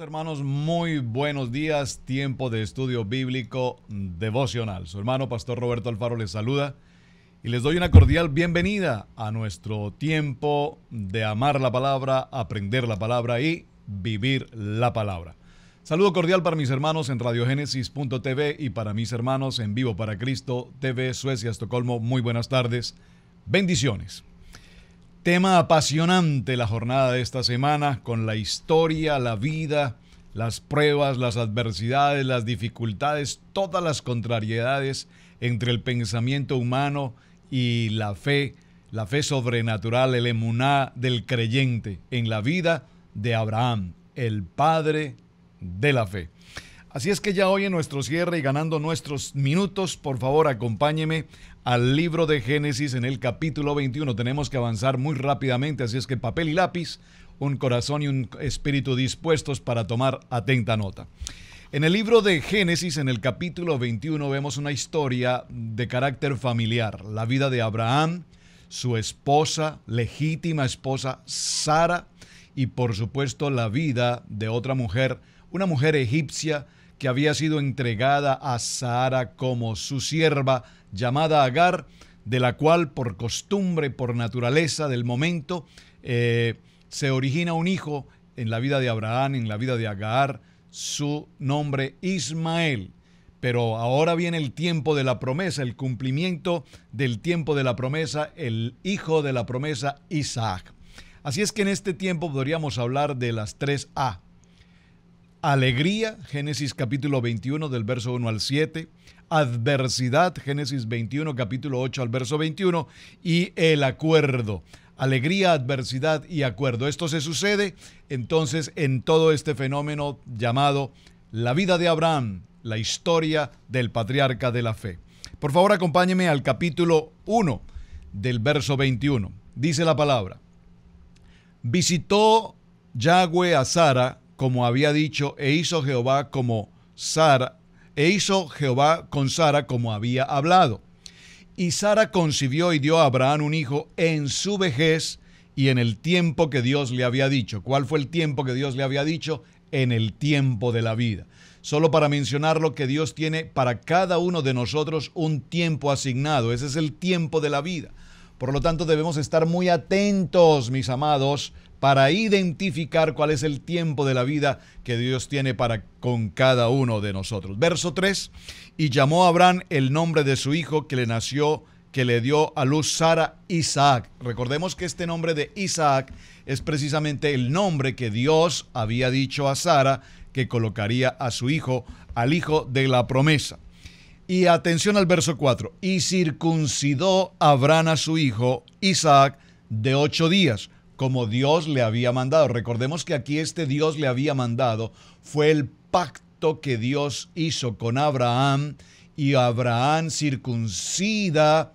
Hermanos, muy buenos días. Tiempo de estudio bíblico devocional. Su hermano Pastor Roberto Alfaro les saluda y les doy una cordial bienvenida a nuestro tiempo de amar la palabra, aprender la palabra y vivir la palabra. Saludo cordial para mis hermanos en radiogénesis.tv y para mis hermanos en Vivo para Cristo TV Suecia, Estocolmo. Muy buenas tardes. Bendiciones. Tema apasionante la jornada de esta semana, con la historia, la vida, las pruebas, las adversidades, las dificultades, todas las contrariedades entre el pensamiento humano y la fe, la fe sobrenatural, el emuná del creyente en la vida de Abraham, el padre de la fe. Así es que ya hoy en nuestro cierre y ganando nuestros minutos, por favor acompáñeme al libro de Génesis en el capítulo 21. Tenemos que avanzar muy rápidamente, así es que papel y lápiz, un corazón y un espíritu dispuestos para tomar atenta nota. En el libro de Génesis, en el capítulo 21, vemos una historia de carácter familiar, la vida de Abraham, su esposa, legítima esposa, Sara, y por supuesto la vida de otra mujer, una mujer egipcia, que había sido entregada a Sara como su sierva, llamada Agar, de la cual por costumbre, por naturaleza del momento, eh, se origina un hijo en la vida de Abraham, en la vida de Agar, su nombre Ismael. Pero ahora viene el tiempo de la promesa, el cumplimiento del tiempo de la promesa, el hijo de la promesa Isaac. Así es que en este tiempo podríamos hablar de las tres A Alegría, Génesis capítulo 21 del verso 1 al 7. Adversidad, Génesis 21 capítulo 8 al verso 21. Y el acuerdo. Alegría, adversidad y acuerdo. Esto se sucede entonces en todo este fenómeno llamado la vida de Abraham, la historia del patriarca de la fe. Por favor, acompáñeme al capítulo 1 del verso 21. Dice la palabra. Visitó Yahweh a Sara como había dicho, e hizo Jehová como Sara, e hizo Jehová con Sara como había hablado. Y Sara concibió y dio a Abraham un hijo en su vejez y en el tiempo que Dios le había dicho. ¿Cuál fue el tiempo que Dios le había dicho? En el tiempo de la vida. Solo para mencionar lo que Dios tiene para cada uno de nosotros un tiempo asignado. Ese es el tiempo de la vida. Por lo tanto, debemos estar muy atentos, mis amados, para identificar cuál es el tiempo de la vida que Dios tiene para con cada uno de nosotros. Verso 3, y llamó a Abraham el nombre de su hijo que le nació que le dio a luz Sara Isaac. Recordemos que este nombre de Isaac es precisamente el nombre que Dios había dicho a Sara que colocaría a su hijo, al hijo de la promesa. Y atención al verso 4. Y circuncidó Abraham a su hijo Isaac de ocho días, como Dios le había mandado. Recordemos que aquí este Dios le había mandado fue el pacto que Dios hizo con Abraham y Abraham circuncida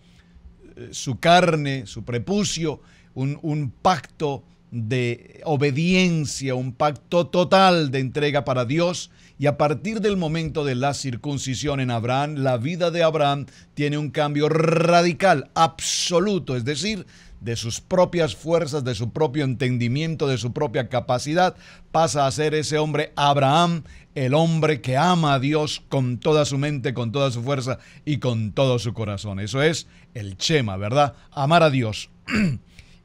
eh, su carne, su prepucio, un, un pacto de obediencia, un pacto total de entrega para Dios. Y a partir del momento de la circuncisión en Abraham, la vida de Abraham tiene un cambio radical, absoluto, es decir, de sus propias fuerzas, de su propio entendimiento, de su propia capacidad, pasa a ser ese hombre Abraham, el hombre que ama a Dios con toda su mente, con toda su fuerza y con todo su corazón. Eso es el chema, ¿verdad? Amar a Dios.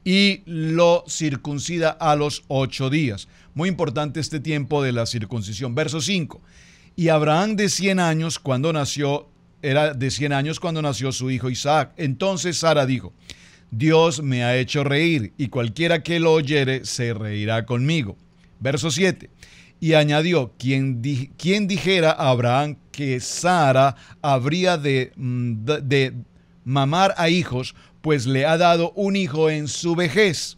y lo circuncida a los ocho días. Muy importante este tiempo de la circuncisión. Verso 5. Y Abraham de 100 años cuando nació, era de cien años cuando nació su hijo Isaac. Entonces Sara dijo, Dios me ha hecho reír y cualquiera que lo oyere se reirá conmigo. Verso 7. Y añadió, quien, quien dijera a Abraham que Sara habría de, mm, de mamar a hijos pues le ha dado un hijo en su vejez.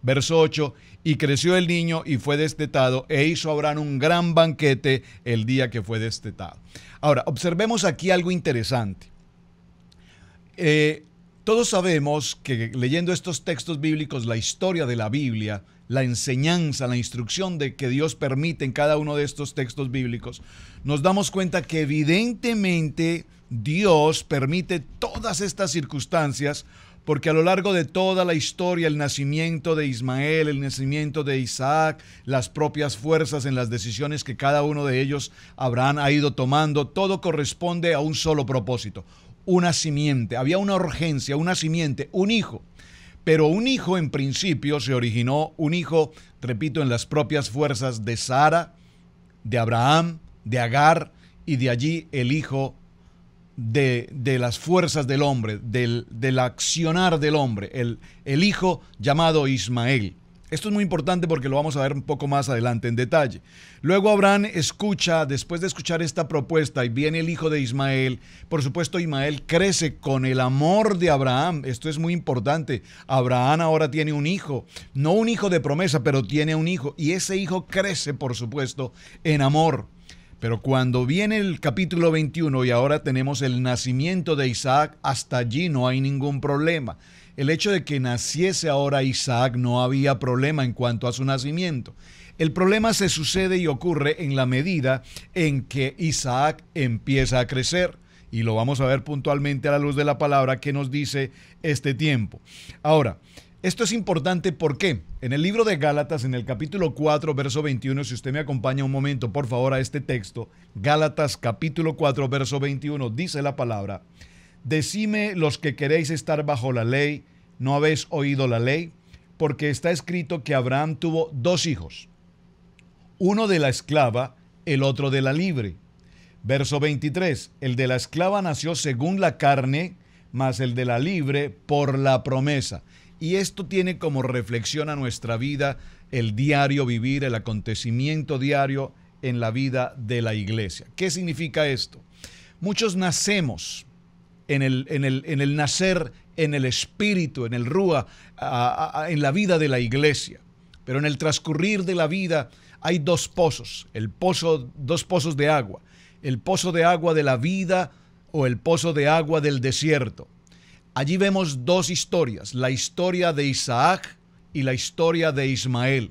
Verso 8, y creció el niño y fue destetado, e hizo Abraham un gran banquete el día que fue destetado. Ahora, observemos aquí algo interesante. Eh, todos sabemos que leyendo estos textos bíblicos, la historia de la Biblia, la enseñanza, la instrucción de que Dios permite en cada uno de estos textos bíblicos, nos damos cuenta que evidentemente Dios permite todas estas circunstancias porque a lo largo de toda la historia el nacimiento de Ismael, el nacimiento de Isaac, las propias fuerzas en las decisiones que cada uno de ellos, habrán ido tomando, todo corresponde a un solo propósito, una simiente. Había una urgencia, una simiente, un hijo. Pero un hijo en principio se originó, un hijo, repito, en las propias fuerzas de Sara, de Abraham, de Agar, y de allí el hijo de, las fuerzas del hombre, del, accionar del hombre, el, el hijo llamado Ismael. Esto es muy importante porque lo vamos a ver un poco más adelante en detalle. Luego Abraham escucha, después de escuchar esta propuesta, y viene el hijo de Ismael. Por supuesto, Ismael crece con el amor de Abraham. Esto es muy importante. Abraham ahora tiene un hijo, no un hijo de promesa, pero tiene un hijo. Y ese hijo crece, por supuesto, en amor. Pero cuando viene el capítulo 21 y ahora tenemos el nacimiento de Isaac, hasta allí no hay ningún problema. El hecho de que naciese ahora Isaac no había problema en cuanto a su nacimiento. El problema se sucede y ocurre en la medida en que Isaac empieza a crecer. Y lo vamos a ver puntualmente a la luz de la palabra que nos dice este tiempo. Ahora, esto es importante porque en el libro de Gálatas, en el capítulo 4, verso 21, si usted me acompaña un momento, por favor, a este texto, Gálatas capítulo 4, verso 21, dice la palabra, decime los que queréis estar bajo la ley, ¿no habéis oído la ley? Porque está escrito que Abraham tuvo dos hijos, uno de la esclava, el otro de la libre. Verso 23, el de la esclava nació según la carne, mas el de la libre por la promesa. Y esto tiene como reflexión a nuestra vida, el diario vivir, el acontecimiento diario en la vida de la iglesia. ¿Qué significa esto? Muchos nacemos en el, nacer, en el espíritu, en el rúa, en la vida de la iglesia. Pero en el transcurrir de la vida hay dos pozos, el pozo, dos pozos de agua, el pozo de agua de la vida o el pozo de agua del desierto. Allí vemos dos historias, la historia de Isaac y la historia de Ismael.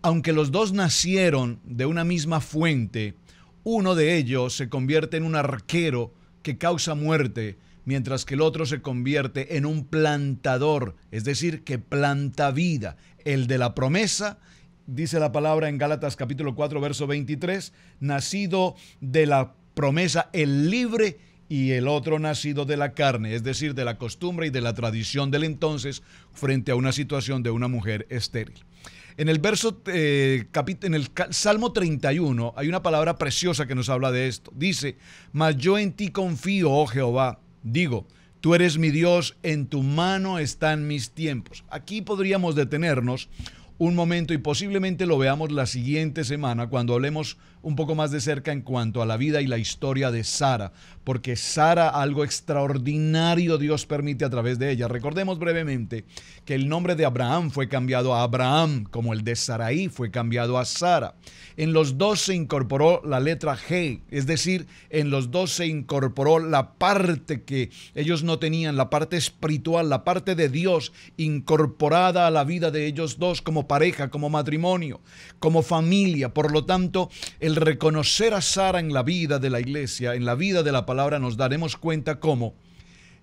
Aunque los dos nacieron de una misma fuente, uno de ellos se convierte en un arquero que causa muerte, mientras que el otro se convierte en un plantador, es decir, que planta vida, el de la promesa dice la palabra en Gálatas capítulo 4, verso 23, nacido de la promesa, el libre y el otro nacido de la carne, es decir, de la costumbre y de la tradición del entonces frente a una situación de una mujer estéril. En el verso, eh, en el Salmo 31, hay una palabra preciosa que nos habla de esto. Dice, mas yo en ti confío, oh Jehová. Digo, tú eres mi Dios, en tu mano están mis tiempos. Aquí podríamos detenernos un momento y posiblemente lo veamos la siguiente semana cuando hablemos un poco más de cerca en cuanto a la vida y la historia de Sara, porque Sara algo extraordinario Dios permite a través de ella. Recordemos brevemente que el nombre de Abraham fue cambiado a Abraham, como el de Saraí fue cambiado a Sara. En los dos se incorporó la letra G, es decir, en los dos se incorporó la parte que ellos no tenían, la parte espiritual, la parte de Dios incorporada a la vida de ellos dos como pareja, como matrimonio, como familia. Por lo tanto, el reconocer a Sara en la vida de la iglesia, en la vida de la palabra, nos daremos cuenta cómo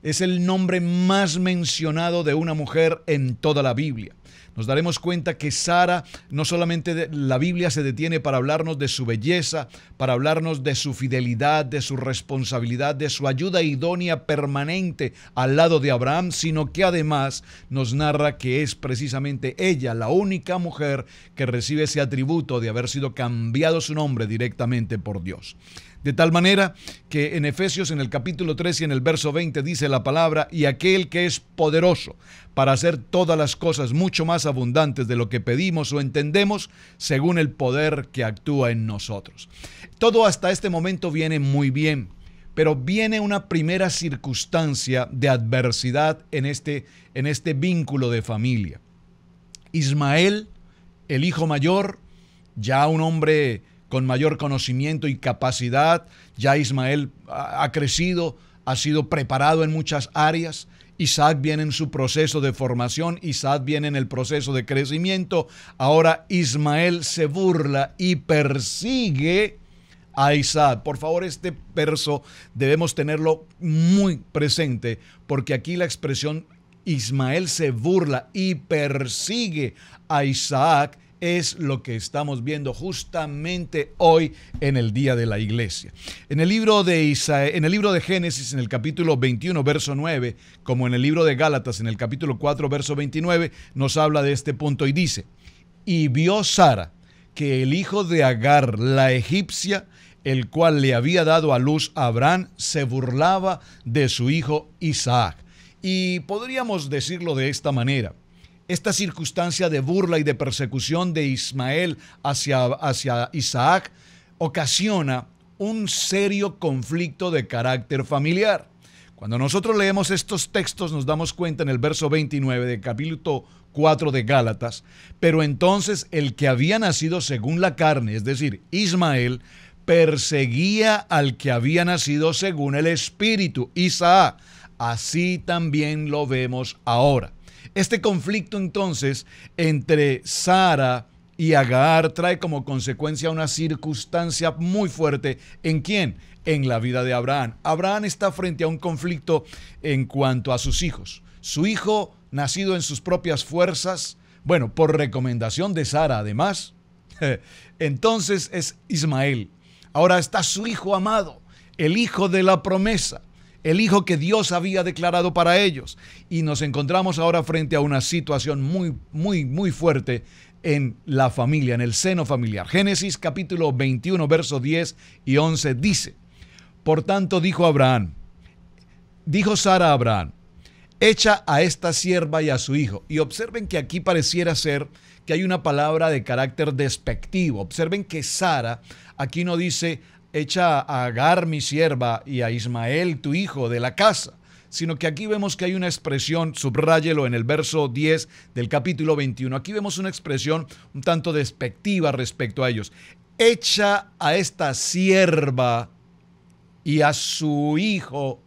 es el nombre más mencionado de una mujer en toda la Biblia nos daremos cuenta que Sara no solamente la Biblia se detiene para hablarnos de su belleza, para hablarnos de su fidelidad, de su responsabilidad, de su ayuda idónea permanente al lado de Abraham, sino que además nos narra que es precisamente ella la única mujer que recibe ese atributo de haber sido cambiado su nombre directamente por Dios. De tal manera que en Efesios en el capítulo 3 y en el verso 20 dice la palabra, y aquel que es poderoso para hacer todas las cosas mucho más abundantes de lo que pedimos o entendemos, según el poder que actúa en nosotros. Todo hasta este momento viene muy bien, pero viene una primera circunstancia de adversidad en este, en este vínculo de familia. Ismael, el hijo mayor, ya un hombre con mayor conocimiento y capacidad. Ya Ismael ha crecido, ha sido preparado en muchas áreas. Isaac viene en su proceso de formación, Isaac viene en el proceso de crecimiento. Ahora Ismael se burla y persigue a Isaac. Por favor, este verso debemos tenerlo muy presente, porque aquí la expresión Ismael se burla y persigue a Isaac es lo que estamos viendo justamente hoy en el Día de la Iglesia. En el libro de, en el libro de Génesis, en el capítulo 21, verso 9, como en el libro de Gálatas, en el capítulo 4, verso 29, nos habla de este punto y dice, y vio Sara que el hijo de Agar, la egipcia, el cual le había dado a luz a Abraham, se burlaba de su hijo Isaac. Y podríamos decirlo de esta manera esta circunstancia de burla y de persecución de Ismael hacia, Isaac ocasiona un serio conflicto de carácter familiar. Cuando nosotros leemos estos textos nos damos cuenta en el verso 29 de capítulo 4 de Gálatas, pero entonces el que había nacido según la carne, es decir, Ismael, perseguía al que había nacido según el espíritu, Isaac. Así también lo vemos ahora. Este conflicto entonces entre Sara y Agar trae como consecuencia una circunstancia muy fuerte. ¿En quién? En la vida de Abraham. Abraham está frente a un conflicto en cuanto a sus hijos. Su hijo, nacido en sus propias fuerzas, bueno, por recomendación de Sara además, entonces es Ismael. Ahora está su hijo amado, el hijo de la promesa el hijo que Dios había declarado para ellos. Y nos encontramos ahora frente a una situación muy, muy, muy fuerte en la familia, en el seno familiar. Génesis capítulo 21, versos 10 y 11 dice, Por tanto dijo Abraham, dijo Sara a Abraham, echa a esta sierva y a su hijo. Y observen que aquí pareciera ser que hay una palabra de carácter despectivo. Observen que Sara aquí no dice echa a Agar mi sierva y a Ismael tu hijo de la casa, sino que aquí vemos que hay una expresión, subráyelo en el verso 10 del capítulo 21, aquí vemos una expresión un tanto despectiva respecto a ellos. Echa a esta sierva y a su hijo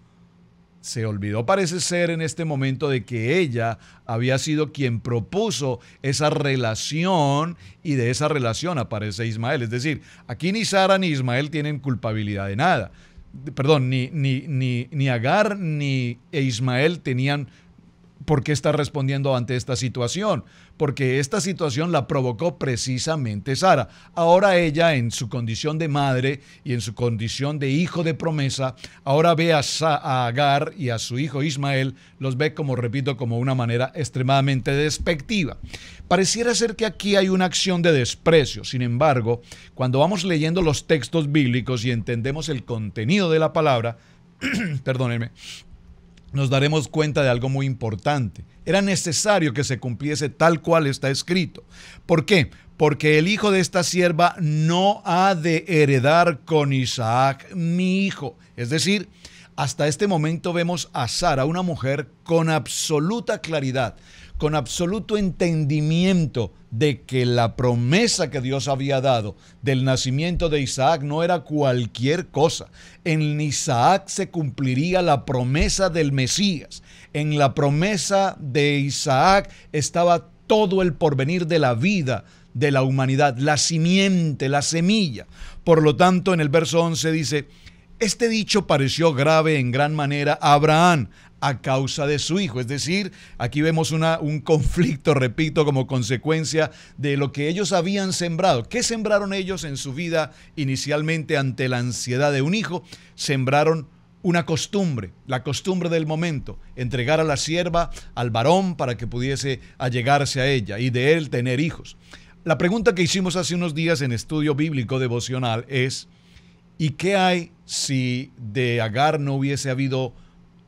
se olvidó, parece ser, en este momento de que ella había sido quien propuso esa relación y de esa relación aparece Ismael. Es decir, aquí ni Sara ni Ismael tienen culpabilidad de nada. Perdón, ni, ni, ni, ni Agar ni Ismael tenían por qué está respondiendo ante esta situación, porque esta situación la provocó precisamente Sara. Ahora ella, en su condición de madre y en su condición de hijo de promesa, ahora ve a, Agar y a su hijo Ismael, los ve, como repito, como una manera extremadamente despectiva. Pareciera ser que aquí hay una acción de desprecio, sin embargo, cuando vamos leyendo los textos bíblicos y entendemos el contenido de la palabra, perdónenme, nos daremos cuenta de algo muy importante. Era necesario que se cumpliese tal cual está escrito. ¿Por qué? Porque el hijo de esta sierva no ha de heredar con Isaac mi hijo. Es decir, hasta este momento vemos a Sara, una mujer con absoluta claridad con absoluto entendimiento de que la promesa que Dios había dado del nacimiento de Isaac no era cualquier cosa. En Isaac se cumpliría la promesa del Mesías. En la promesa de Isaac estaba todo el porvenir de la vida de la humanidad, la simiente, la semilla. Por lo tanto, en el verso 11 dice, este dicho pareció grave en gran manera a Abraham, a causa de su hijo. Es decir, aquí vemos una, un conflicto, repito, como consecuencia de lo que ellos habían sembrado. ¿Qué sembraron ellos en su vida inicialmente ante la ansiedad de un hijo? Sembraron una costumbre, la costumbre del momento, entregar a la sierva al varón para que pudiese allegarse a ella y de él tener hijos. La pregunta que hicimos hace unos días en estudio bíblico devocional es, ¿y qué hay si de Agar no hubiese habido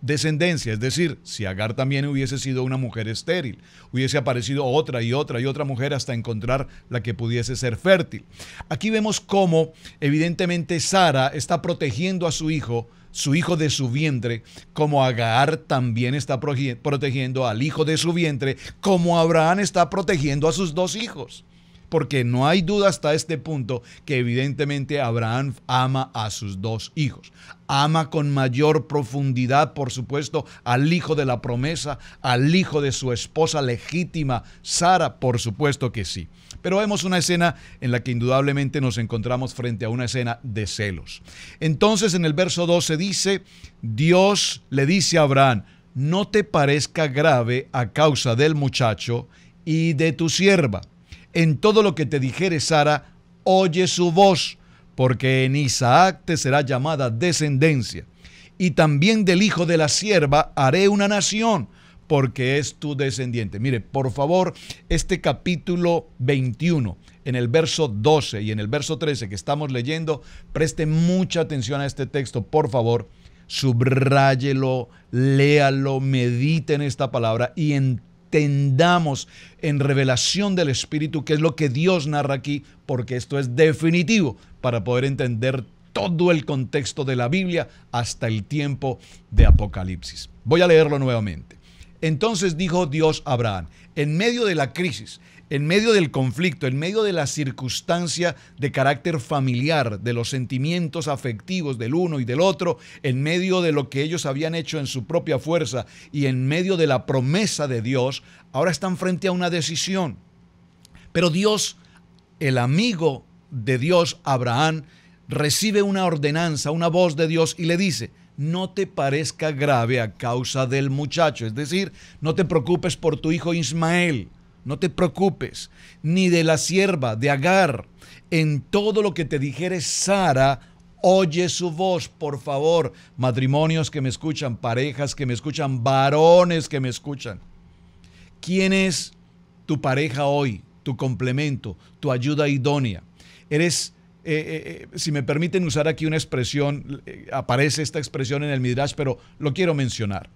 descendencia, es decir, si Agar también hubiese sido una mujer estéril, hubiese aparecido otra y otra y otra mujer hasta encontrar la que pudiese ser fértil. Aquí vemos cómo evidentemente Sara está protegiendo a su hijo, su hijo de su vientre, como Agar también está protegiendo al hijo de su vientre, como Abraham está protegiendo a sus dos hijos porque no hay duda hasta este punto que evidentemente Abraham ama a sus dos hijos. Ama con mayor profundidad, por supuesto, al hijo de la promesa, al hijo de su esposa legítima, Sara, por supuesto que sí. Pero vemos una escena en la que indudablemente nos encontramos frente a una escena de celos. Entonces en el verso 12 dice, Dios le dice a Abraham, no te parezca grave a causa del muchacho y de tu sierva en todo lo que te dijere Sara, oye su voz, porque en Isaac te será llamada descendencia. Y también del hijo de la sierva haré una nación, porque es tu descendiente. Mire, por favor, este capítulo 21, en el verso 12 y en el verso 13 que estamos leyendo, preste mucha atención a este texto, por favor. Subráyelo, léalo, medite en esta palabra y en entendamos en revelación del Espíritu, que es lo que Dios narra aquí, porque esto es definitivo para poder entender todo el contexto de la Biblia hasta el tiempo de Apocalipsis. Voy a leerlo nuevamente. Entonces dijo Dios a Abraham, en medio de la crisis, en medio del conflicto, en medio de la circunstancia de carácter familiar, de los sentimientos afectivos del uno y del otro, en medio de lo que ellos habían hecho en su propia fuerza y en medio de la promesa de Dios, ahora están frente a una decisión. Pero Dios, el amigo de Dios, Abraham, recibe una ordenanza, una voz de Dios y le dice, no te parezca grave a causa del muchacho. Es decir, no te preocupes por tu hijo Ismael no te preocupes, ni de la sierva de Agar. En todo lo que te dijere Sara, oye su voz, por favor. Matrimonios que me escuchan, parejas que me escuchan, varones que me escuchan. ¿Quién es tu pareja hoy, tu complemento, tu ayuda idónea? Eres eh, eh, eh, si me permiten usar aquí una expresión, aparece esta expresión en el Midrash, pero lo quiero mencionar.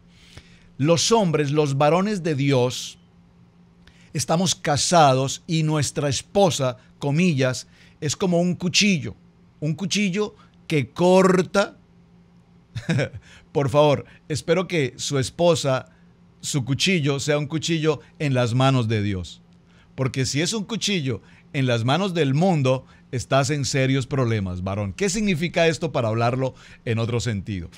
Los hombres, los varones de Dios, estamos casados y nuestra esposa, comillas, es como un cuchillo, un cuchillo que corta. Por favor, espero que su esposa, su cuchillo, sea un cuchillo en las manos de Dios. Porque si es un cuchillo en las manos del mundo, estás en serios problemas, varón. ¿Qué significa esto para hablarlo en otro sentido?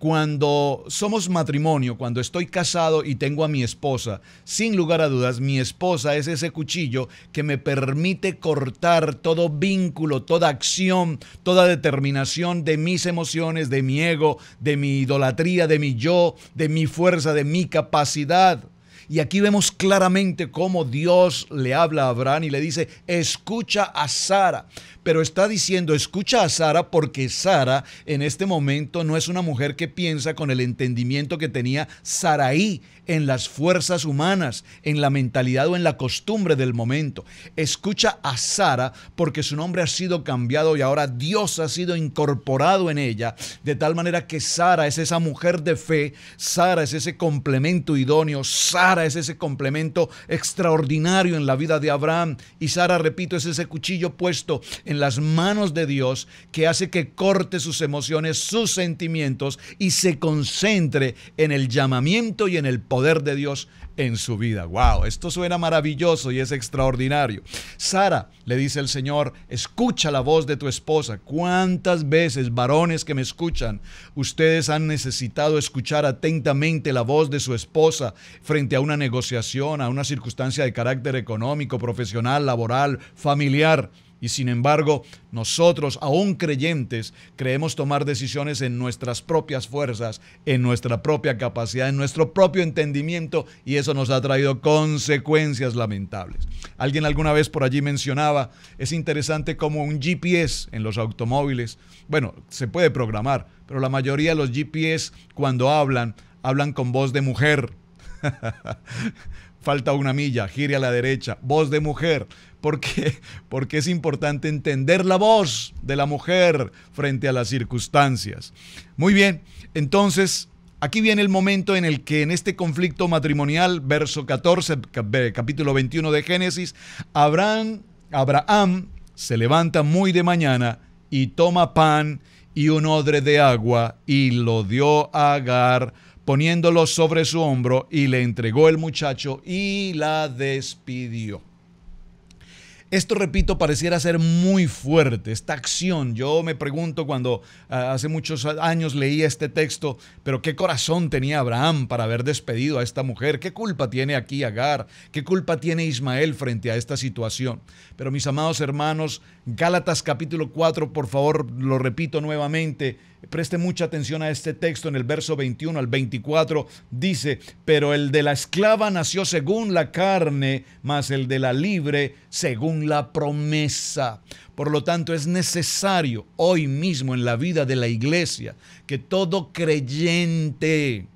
cuando somos matrimonio, cuando estoy casado y tengo a mi esposa, sin lugar a dudas, mi esposa es ese cuchillo que me permite cortar todo vínculo, toda acción, toda determinación de mis emociones, de mi ego, de mi idolatría, de mi yo, de mi fuerza, de mi capacidad. Y aquí vemos claramente cómo Dios le habla a Abraham y le dice, escucha a Sara. Pero está diciendo, escucha a Sara porque Sara en este momento no es una mujer que piensa con el entendimiento que tenía Saraí en las fuerzas humanas, en la mentalidad o en la costumbre del momento. Escucha a Sara porque su nombre ha sido cambiado y ahora Dios ha sido incorporado en ella, de tal manera que Sara es esa mujer de fe, Sara es ese complemento idóneo, Sara es ese complemento extraordinario en la vida de Abraham y Sara, repito, es ese cuchillo puesto en las manos de Dios que hace que corte sus emociones, sus sentimientos y se concentre en el llamamiento y en el poder de Dios en su vida. ¡Wow! Esto suena maravilloso y es extraordinario. Sara, le dice el Señor, escucha la voz de tu esposa. ¿Cuántas veces, varones que me escuchan, ustedes han necesitado escuchar atentamente la voz de su esposa frente a una negociación, a una circunstancia de carácter económico, profesional, laboral, familiar? Y sin embargo, nosotros, aún creyentes, creemos tomar decisiones en nuestras propias fuerzas, en nuestra propia capacidad, en nuestro propio entendimiento, y eso nos ha traído consecuencias lamentables. Alguien alguna vez por allí mencionaba, es interesante como un GPS en los automóviles, bueno, se puede programar, pero la mayoría de los GPS cuando hablan, hablan con voz de mujer. falta una milla, gire a la derecha, voz de mujer. ¿Por Porque es importante entender la voz de la mujer frente a las circunstancias. Muy bien, entonces aquí viene el momento en el que en este conflicto matrimonial, verso 14, capítulo 21 de Génesis, Abraham, Abraham se levanta muy de mañana y toma pan y un odre de agua y lo dio a Agar poniéndolo sobre su hombro y le entregó el muchacho y la despidió. Esto, repito, pareciera ser muy fuerte, esta acción. Yo me pregunto cuando ah, hace muchos años leí este texto, pero qué corazón tenía Abraham para haber despedido a esta mujer, qué culpa tiene aquí Agar, qué culpa tiene Ismael frente a esta situación. Pero mis amados hermanos, Gálatas capítulo 4, por favor, lo repito nuevamente, Preste mucha atención a este texto en el verso 21 al 24. Dice, pero el de la esclava nació según la carne, mas el de la libre según la promesa. Por lo tanto, es necesario hoy mismo en la vida de la iglesia que todo creyente,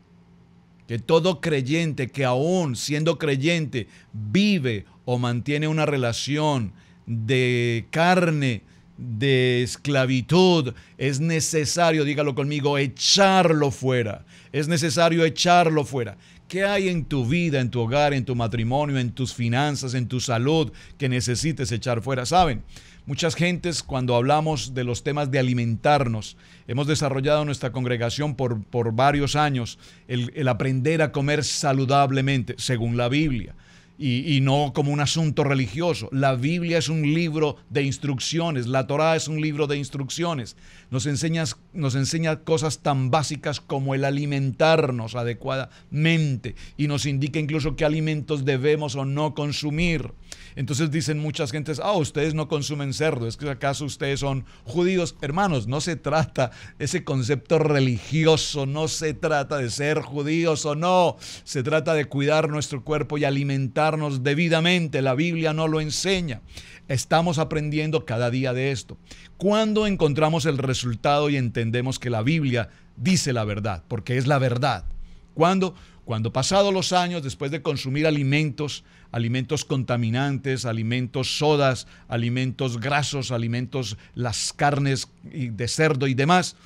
que todo creyente que aún siendo creyente vive o mantiene una relación de carne, de esclavitud, es necesario, dígalo conmigo, echarlo fuera. Es necesario echarlo fuera. ¿Qué hay en tu vida, en tu hogar, en tu matrimonio, en tus finanzas, en tu salud que necesites echar fuera? Saben, muchas gentes cuando hablamos de los temas de alimentarnos, hemos desarrollado nuestra congregación por, varios años el aprender a comer saludablemente, según la Biblia y, no como un asunto religioso. La Biblia es un libro de instrucciones, la Torá es un libro de instrucciones nos, enseñas, nos enseña cosas tan básicas como el alimentarnos adecuadamente y nos indica incluso qué alimentos debemos o no consumir. Entonces dicen muchas gentes, ah, ustedes no consumen cerdo, es que acaso ustedes son judíos. Hermanos, no se trata ese concepto religioso, no se trata de ser judíos o no, se trata de cuidar nuestro cuerpo y alimentarnos debidamente. La Biblia no lo enseña. Estamos aprendiendo cada día de esto. ¿Cuándo encontramos el resultado? y entendemos que la Biblia dice la verdad, porque es la verdad. cuando Cuando pasados los años, después de consumir alimentos, alimentos contaminantes, alimentos sodas, alimentos grasos, alimentos las carnes de cerdo y demás,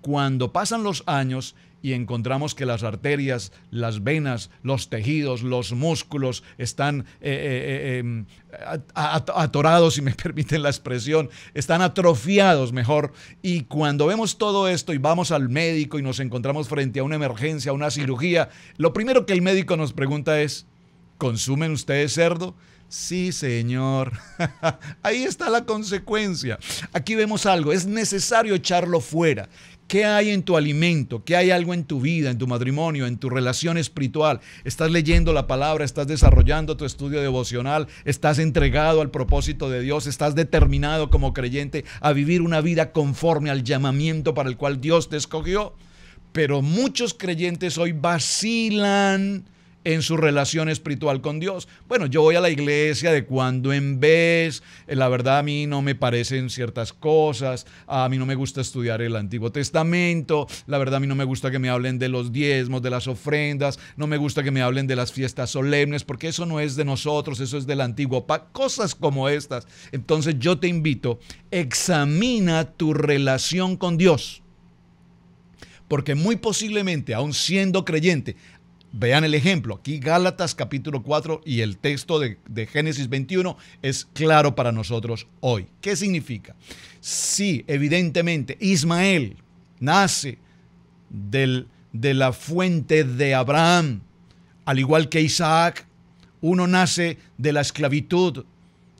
cuando pasan los años y encontramos que las arterias, las venas, los tejidos, los músculos están eh, eh, eh, em, atorados, si me permiten la expresión, están atrofiados mejor. Y cuando vemos todo esto y vamos al médico y nos encontramos frente a una emergencia, a una cirugía, lo primero que el médico nos pregunta es, ¿consumen ustedes cerdo? Sí, señor. Ahí está la consecuencia. Aquí vemos algo. Es necesario echarlo fuera. ¿Qué hay en tu alimento? ¿Qué hay algo en tu vida, en tu matrimonio, en tu relación espiritual? ¿Estás leyendo la palabra? ¿Estás desarrollando tu estudio devocional? ¿Estás entregado al propósito de Dios? ¿Estás determinado como creyente a vivir una vida conforme al llamamiento para el cual Dios te escogió? Pero muchos creyentes hoy vacilan en su relación espiritual con Dios. Bueno, yo voy a la iglesia de cuando en vez, eh, la verdad a mí no me parecen ciertas cosas, a mí no me gusta estudiar el Antiguo Testamento, la verdad a mí no me gusta que me hablen de los diezmos, de las ofrendas, no me gusta que me hablen de las fiestas solemnes, porque eso no es de nosotros, eso es del antiguo pa cosas como estas. Entonces yo te invito, examina tu relación con Dios porque muy posiblemente, aún siendo creyente, Vean el ejemplo, aquí Gálatas capítulo 4 y el texto de, Génesis 21 es claro para nosotros hoy. ¿Qué significa? Si evidentemente Ismael nace de la fuente de Abraham, al igual que Isaac, uno nace de la esclavitud,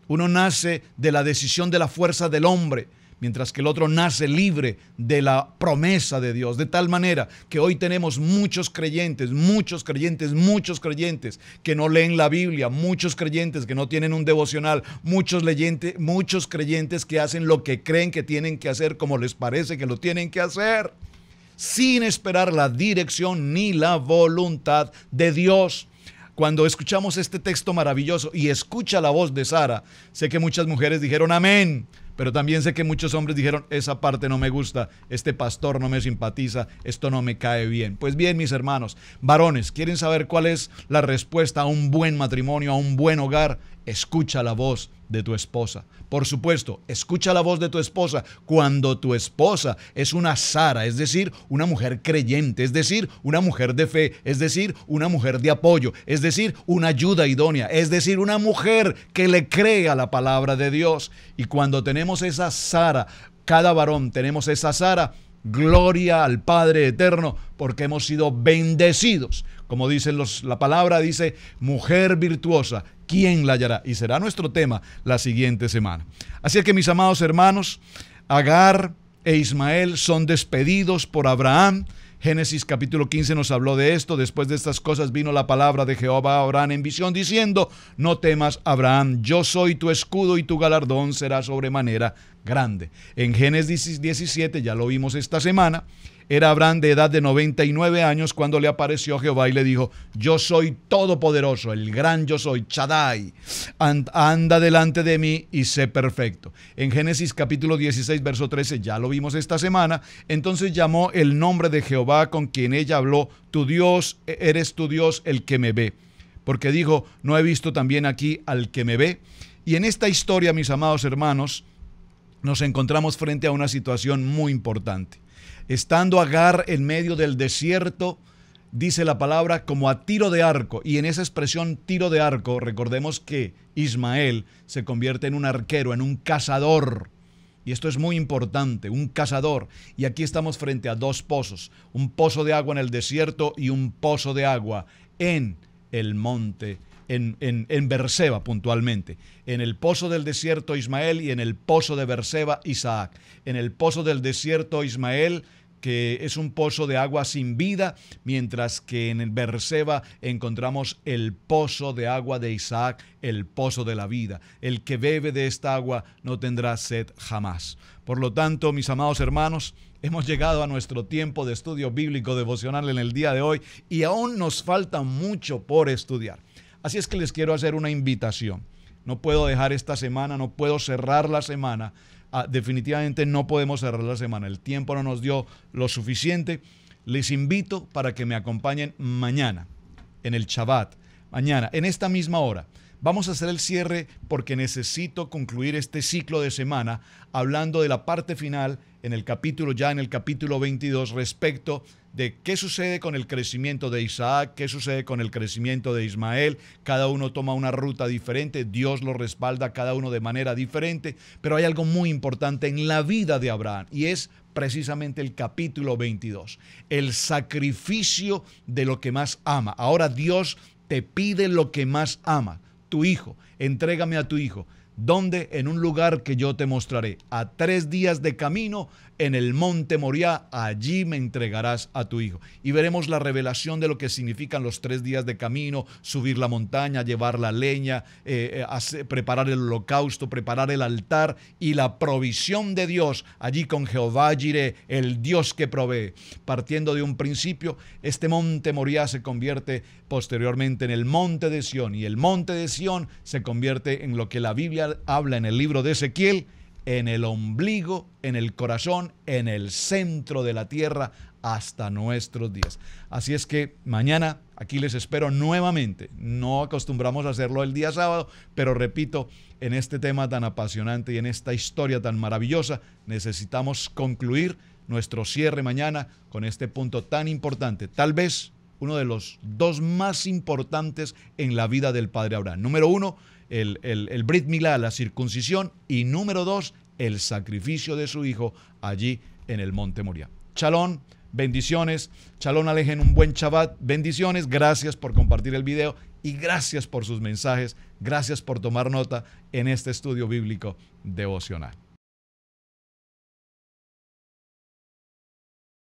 uno nace de la decisión de la fuerza del hombre, mientras que el otro nace libre de la promesa de Dios. De tal manera que hoy tenemos muchos creyentes, muchos creyentes, muchos creyentes que no leen la Biblia, muchos creyentes que no tienen un devocional, muchos, muchos creyentes que hacen lo que creen que tienen que hacer como les parece que lo tienen que hacer sin esperar la dirección ni la voluntad de Dios. Cuando escuchamos este texto maravilloso y escucha la voz de Sara, sé que muchas mujeres dijeron amén, pero también sé que muchos hombres dijeron, esa parte no me gusta, este pastor no me simpatiza, esto no me cae bien. Pues bien, mis hermanos, varones, ¿quieren saber cuál es la respuesta a un buen matrimonio, a un buen hogar? Escucha la voz de tu esposa. Por supuesto, escucha la voz de tu esposa cuando tu esposa es una Sara, es decir, una mujer creyente, es decir, una mujer de fe, es decir, una mujer de apoyo, es decir, una ayuda idónea, es decir, una mujer que le crea la palabra de Dios. Y cuando tenemos esa Sara, cada varón tenemos esa Sara, Gloria al Padre eterno, porque hemos sido bendecidos. Como dice los, la palabra, dice, mujer virtuosa, ¿quién la hallará? Y será nuestro tema la siguiente semana. Así es que mis amados hermanos, Agar e Ismael son despedidos por Abraham. Génesis capítulo 15 nos habló de esto. Después de estas cosas vino la palabra de Jehová a Abraham en visión diciendo, no temas, Abraham, yo soy tu escudo y tu galardón será sobremanera grande. En Génesis 17, ya lo vimos esta semana, era Abraham de edad de 99 años cuando le apareció Jehová y le dijo, yo soy todopoderoso, el gran yo soy, Chadai, anda delante de mí y sé perfecto. En Génesis capítulo 16, verso 13, ya lo vimos esta semana, entonces llamó el nombre de Jehová con quien ella habló, tu Dios, e-, eres tu Dios el que me ve. Porque dijo, no he visto también aquí al que me ve. Y en esta historia, mis amados hermanos, nos encontramos frente a una situación muy importante. Estando Agar en medio del desierto, dice la palabra como a tiro de arco. Y en esa expresión tiro de arco, recordemos que Ismael se convierte en un arquero, en un cazador. Y esto es muy importante, un cazador. Y aquí estamos frente a dos pozos, un pozo de agua en el desierto y un pozo de agua en el monte en, en, en Berseba puntualmente, en el pozo del desierto Ismael y en el pozo de Berseba Isaac. En el pozo del desierto Ismael que es un pozo de agua sin vida, mientras que en el Berseba encontramos el pozo de agua de Isaac, el pozo de la vida. El que bebe de esta agua no tendrá sed jamás. Por lo tanto, mis amados hermanos, hemos llegado a nuestro tiempo de estudio bíblico devocional en el día de hoy y aún nos falta mucho por estudiar. Así es que les quiero hacer una invitación. No puedo dejar esta semana, no puedo cerrar la semana. Ah, definitivamente no podemos cerrar la semana. El tiempo no nos dio lo suficiente. Les invito para que me acompañen mañana, en el Shabbat, mañana, en esta misma hora. Vamos a hacer el cierre porque necesito concluir este ciclo de semana hablando de la parte final en el capítulo, ya en el capítulo 22, respecto de qué sucede con el crecimiento de Isaac, qué sucede con el crecimiento de Ismael. Cada uno toma una ruta diferente, Dios lo respalda cada uno de manera diferente, pero hay algo muy importante en la vida de Abraham y es precisamente el capítulo 22, el sacrificio de lo que más ama. Ahora Dios te pide lo que más ama, tu hijo, entrégame a tu hijo donde en un lugar que yo te mostraré, a tres días de camino en el monte Moriah, allí me entregarás a tu hijo. Y veremos la revelación de lo que significan los tres días de camino, subir la montaña, llevar la leña, eh, eh, preparar el holocausto, preparar el altar y la provisión de Dios allí con Jehová iré el Dios que provee. Partiendo de un principio, este monte Moriah se convierte posteriormente en el monte de Sión y el monte de Sión se convierte en lo que la Biblia habla en el libro de Ezequiel, en el ombligo, en el corazón, en el centro de la tierra hasta nuestros días. Así es que mañana aquí les espero nuevamente. No acostumbramos a hacerlo el día sábado, pero repito, en este tema tan apasionante y en esta historia tan maravillosa, necesitamos concluir nuestro cierre mañana con este punto tan importante. Tal vez uno de los dos más importantes en la vida del padre Abraham. Número uno, el, Brit Milá, la circuncisión, y número dos, el sacrificio de su hijo allí en el Monte Moria. Chalón, bendiciones. Chalón Alejen, un buen Shabbat, bendiciones. Gracias por compartir el video y gracias por sus mensajes. Gracias por tomar nota en este estudio bíblico devocional.